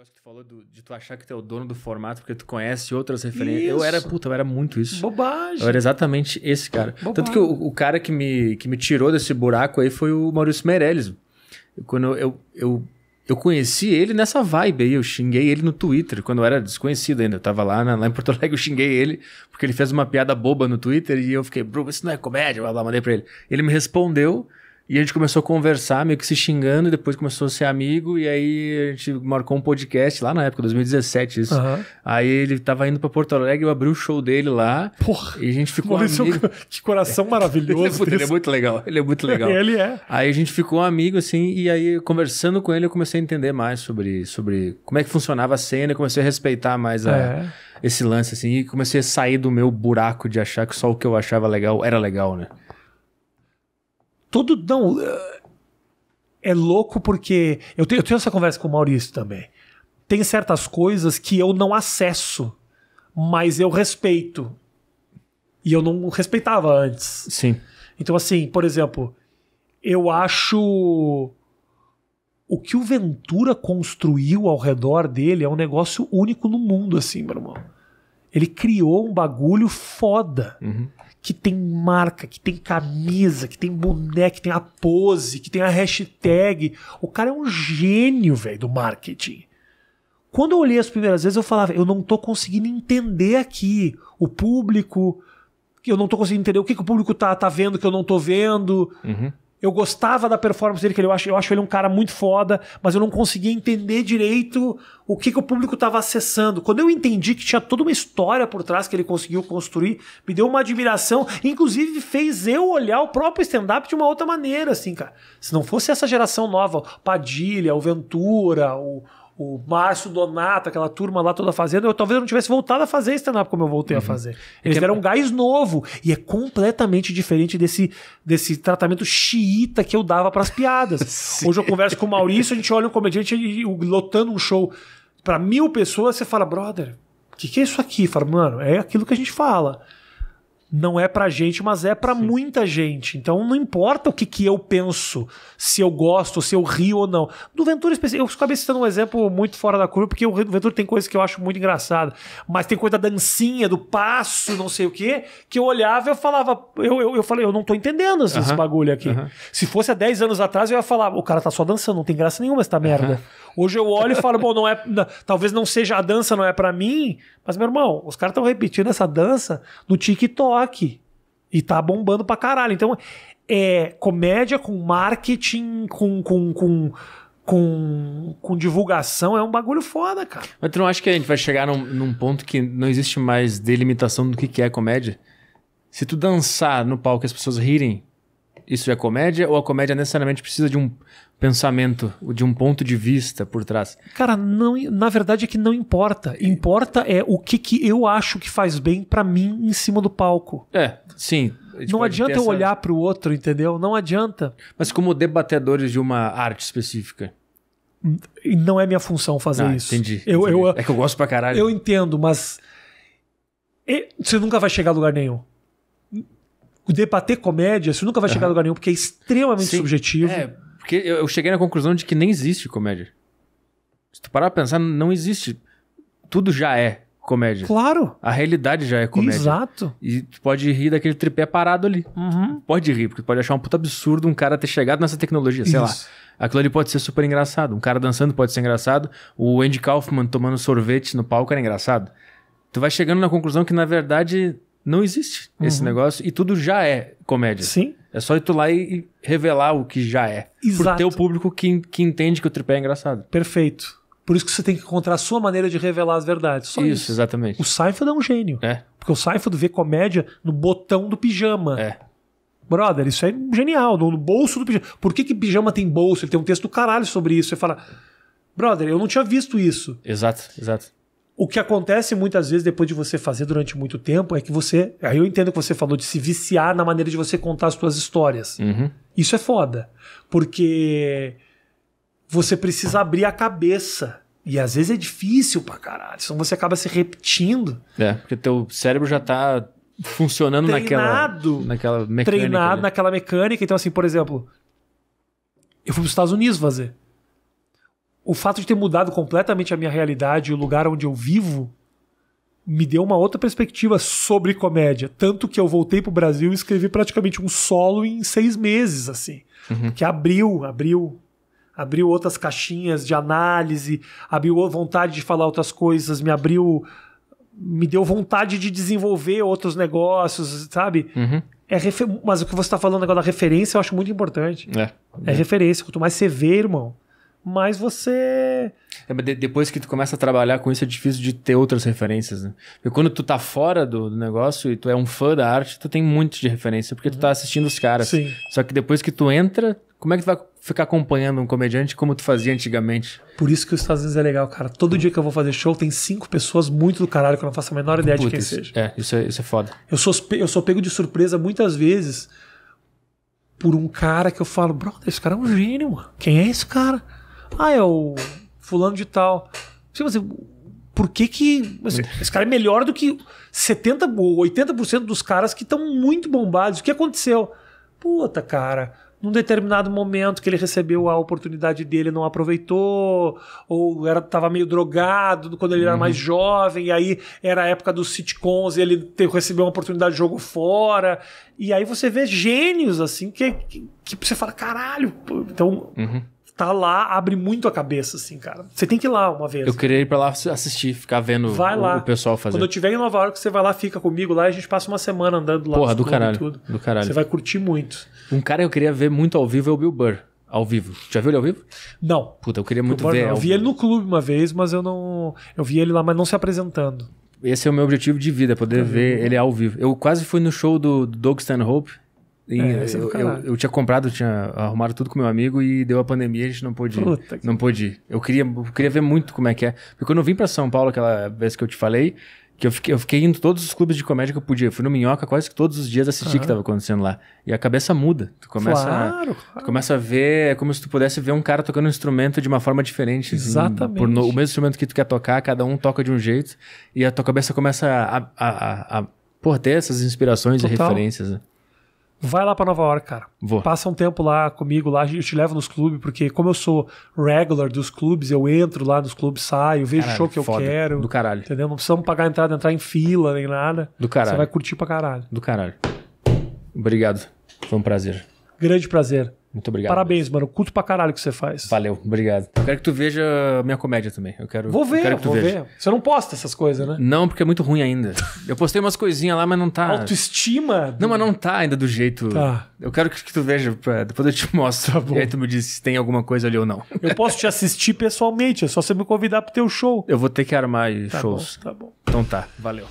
negócio que tu falou do, de tu achar que tu é o dono do formato porque tu conhece outras referências. Isso. Eu era, puta, eu era muito isso. Bobagem. Eu era exatamente esse cara. Bobagem. Tanto que o, o, cara que me, que me tirou desse buraco aí foi o Maurício Meirelles. Eu, quando eu, eu, eu, eu, conheci ele nessa vibe aí, eu xinguei ele no Twitter, quando eu era desconhecido ainda. Eu tava lá, na, lá em Porto Alegre, eu xinguei ele, porque ele fez uma piada boba no Twitter e eu fiquei, Bruno, isso não é comédia, blá blá, mandei pra ele. Ele me respondeu. E a gente começou a conversar, meio que se xingando, e depois começou a ser amigo, e aí a gente marcou um podcast lá na época, 2017, isso. Uhum. Aí ele tava indo pra Porto Alegre, eu abri o show dele lá. Porra! E a gente ficou Maurício, é amigo. Que coração maravilhoso. ele, é, ele, é, muito legal, ele é muito legal. ele é. Aí a gente ficou amigo, assim, e aí conversando com ele eu comecei a entender mais sobre, sobre como é que funcionava a cena, comecei a respeitar mais a, é. esse lance, assim, e comecei a sair do meu buraco de achar que só o que eu achava legal era legal, né? Tudo Não. É louco porque. Eu tenho, eu tenho essa conversa com o Maurício também. Tem certas coisas que eu não acesso, mas eu respeito. E eu não respeitava antes. Sim. Então, assim, por exemplo, eu acho. O que o Ventura construiu ao redor dele é um negócio único no mundo, assim, meu irmão. Ele criou um bagulho foda. Uhum que tem marca, que tem camisa, que tem boneco, que tem a pose, que tem a hashtag. O cara é um gênio, velho, do marketing. Quando eu olhei as primeiras vezes, eu falava, eu não tô conseguindo entender aqui o público, eu não tô conseguindo entender o que, que o público tá, tá vendo que eu não tô vendo. Uhum. Eu gostava da performance dele, que eu acho, eu acho ele um cara muito foda, mas eu não conseguia entender direito o que, que o público estava acessando. Quando eu entendi que tinha toda uma história por trás que ele conseguiu construir, me deu uma admiração, inclusive fez eu olhar o próprio stand-up de uma outra maneira, assim, cara. Se não fosse essa geração nova, Padilha, o Ventura, o, o Márcio Donato, aquela turma lá toda fazendo, eu talvez eu não tivesse voltado a fazer stand-up como eu voltei uhum. a fazer. É Eles é deram um gás novo e é completamente diferente desse, desse tratamento xiita que eu dava para as piadas. Hoje eu converso com o Maurício, a gente olha um comediante lotando um show para mil pessoas, você fala, brother, o que, que é isso aqui? Fala, mano, é aquilo que a gente fala não é pra gente, mas é pra Sim. muita gente. Então não importa o que, que eu penso, se eu gosto, se eu rio ou não. Do Ventura eu acabei citando um exemplo muito fora da curva, porque o Ventura tem coisas que eu acho muito engraçada, mas tem coisa da dancinha, do passo, não sei o quê, que eu olhava e eu falava, eu, eu, eu falei, eu não tô entendendo esse, uh -huh. bagulho aqui. Uh -huh. Se fosse há 10 anos atrás, eu ia falar, o cara tá só dançando, não tem graça nenhuma essa merda. Uh -huh. Hoje eu olho e falo, bom, não é, não, talvez não seja a dança, não é para mim, mas meu irmão, os caras estão repetindo essa dança no TikTok aqui. E tá bombando pra caralho. Então, é comédia com marketing, com. com, com com, com divulgação é um bagulho foda, cara. Mas tu não acha que a gente vai chegar num, num ponto que não existe mais delimitação do que, que é comédia? Se tu dançar no palco e as pessoas rirem, isso é comédia ou a comédia necessariamente precisa de um pensamento, de um ponto de vista por trás? Cara, não, na verdade é que não importa. Importa é o que, que eu acho que faz bem para mim em cima do palco. É, sim. Não adianta eu olhar para o outro, entendeu? Não adianta. Mas como debatedores de uma arte específica. Não é minha função fazer ah, isso. Entendi, eu, entendi. Eu, é que eu gosto pra caralho. Eu entendo, mas você nunca vai chegar a lugar nenhum debater comédia, você nunca vai chegar uhum. a lugar nenhum, porque é extremamente Sim. subjetivo. É, porque eu cheguei na conclusão de que nem existe comédia. Se tu parar pra pensar, não existe. Tudo já é comédia. Claro. A realidade já é comédia. Exato. E tu pode rir daquele tripé parado ali. Uhum. Pode rir, porque tu pode achar um puta absurdo um cara ter chegado nessa tecnologia, sei lá. Aquilo ali pode ser super engraçado. Um cara dançando pode ser engraçado. O Andy Kaufman tomando sorvete no palco era engraçado. Tu vai chegando na conclusão que, na verdade, não existe uhum. esse negócio e tudo já é comédia. Sim. É só ir tu lá e revelar o que já é. Exato. ter o público que, que entende que o tripé é engraçado. Perfeito. Por isso que você tem que encontrar a sua maneira de revelar as verdades. Só isso, isso. exatamente. O Seinfeld é um gênio. É. Porque o Seinfeld vê comédia no botão do pijama. É. Brother, isso é genial. No bolso do pijama. Por que, que pijama tem bolso? Ele tem um texto do caralho sobre isso. Você fala... Brother, eu não tinha visto isso. Exato, exato. O que acontece muitas vezes depois de você fazer durante muito tempo é que você. Aí eu entendo que você falou de se viciar na maneira de você contar as suas histórias. Uhum. Isso é foda. Porque você precisa abrir a cabeça. E às vezes é difícil pra caralho. Então você acaba se repetindo. É, porque teu cérebro já tá funcionando treinado, naquela, naquela mecânica. Treinado né? naquela mecânica. Então, assim, por exemplo, eu fui pros Estados Unidos fazer o fato de ter mudado completamente a minha realidade e o lugar onde eu vivo me deu uma outra perspectiva sobre comédia. Tanto que eu voltei pro Brasil e escrevi praticamente um solo em seis meses, assim. Uhum. Que abriu, abriu. Abriu outras caixinhas de análise, abriu vontade de falar outras coisas, me abriu. Me deu vontade de desenvolver outros negócios, sabe? Uhum. É refer... Mas o que você está falando agora da referência eu acho muito importante. É. É, referência. Quanto mais você vê, irmão, mas você. É, mas de, depois que tu começa a trabalhar com isso, é difícil de ter outras referências, né? Porque quando tu tá fora do, do negócio e tu é um fã da arte, tu tem muito de referência, porque uhum. tu tá assistindo os caras. Sim. Só que depois que tu entra, como é que tu vai ficar acompanhando um comediante como tu fazia antigamente? Por isso que os Estados Unidos é legal, cara. Todo dia que eu vou fazer show, tem cinco pessoas muito do caralho que eu não faço a menor ideia Puta, de quem isso, seja. É isso, é, isso é foda. Eu sou, eu sou pego de surpresa muitas vezes por um cara que eu falo, brother, esse cara é um gênio, mano. Quem é esse cara? Ah, é o fulano de tal. Você tipo assim, por que que... Assim, é. Esse cara é melhor do que 70% ou 80% dos caras que estão muito bombados. O que aconteceu? Puta, cara, num determinado momento que ele recebeu a oportunidade dele não aproveitou, ou era tava meio drogado quando ele era uhum. mais jovem, e aí era a época dos sitcoms e ele te, recebeu uma oportunidade de jogo fora. E aí você vê gênios assim que, que, que você fala, caralho, então. Uhum tá lá, abre muito a cabeça, assim, cara. Você tem que ir lá uma vez. Eu queria ir pra lá assistir, ficar vendo vai o, lá. o pessoal fazer. Quando eu tiver em Nova York, você vai lá, fica comigo lá e a gente passa uma semana andando lá. Porra, do caralho, tudo. do caralho. Você vai curtir muito. Um cara que eu queria ver muito ao vivo é o Bill Burr. Ao vivo. Já viu ele ao vivo? Não. Puta, eu queria muito ver. Não. Eu vi ele no clube uma vez, mas eu não. Eu vi ele lá, mas não se apresentando. Esse é o meu objetivo de vida, poder tá ver ele ao vivo. Eu quase fui no show do Doug Stanhope é, é eu, eu, eu, tinha comprado, tinha arrumado tudo com meu amigo e deu a pandemia, a gente não pôde Puta ir. Que... Não pôde ir. Eu queria, eu queria ver muito como é que é. Porque quando eu vim para São Paulo, aquela vez que eu te falei, que eu fiquei, eu fiquei indo todos os clubes de comédia que eu podia. Eu fui no Minhoca quase que todos os dias assistir o uhum. que estava acontecendo lá. E a cabeça muda. Tu começa, claro, a, claro. Tu começa a ver, é como se tu pudesse ver um cara tocando um instrumento de uma forma diferente. Exatamente. no, o mesmo instrumento que tu quer tocar, cada um toca de um jeito. E a tua cabeça começa a, a, a, a por ter essas inspirações Total. e referências. Né? Vai lá para Nova York, cara. Vou. Passa um tempo lá comigo, lá eu te levo nos clubes, porque como eu sou regular dos clubes, eu entro lá nos clubes, saio, vejo o show que eu foda. quero. Do caralho. Entendeu? Não precisamos pagar entrada, entrar em fila nem nada. Do caralho. Você vai curtir pra caralho. Do caralho. Obrigado. Foi um prazer. Grande prazer. Muito obrigado. Parabéns, mano. Curto pra caralho o que você faz. Valeu, obrigado. Eu quero que tu veja minha comédia também. Eu quero. Vou ver, eu quero que tu vou veja. ver. Você não posta essas coisas, né? Não, porque é muito ruim ainda. Eu postei umas coisinhas lá, mas não tá. Autoestima? Não, mas não tá ainda do jeito. Tá. Eu quero que tu veja, pra... depois eu te mostro. Tá bom. E aí tu me diz se tem alguma coisa ali ou não. Eu posso te assistir pessoalmente, é só você me convidar pro teu show. Eu vou ter que armar tá shows. Bom, tá bom. Então tá, valeu.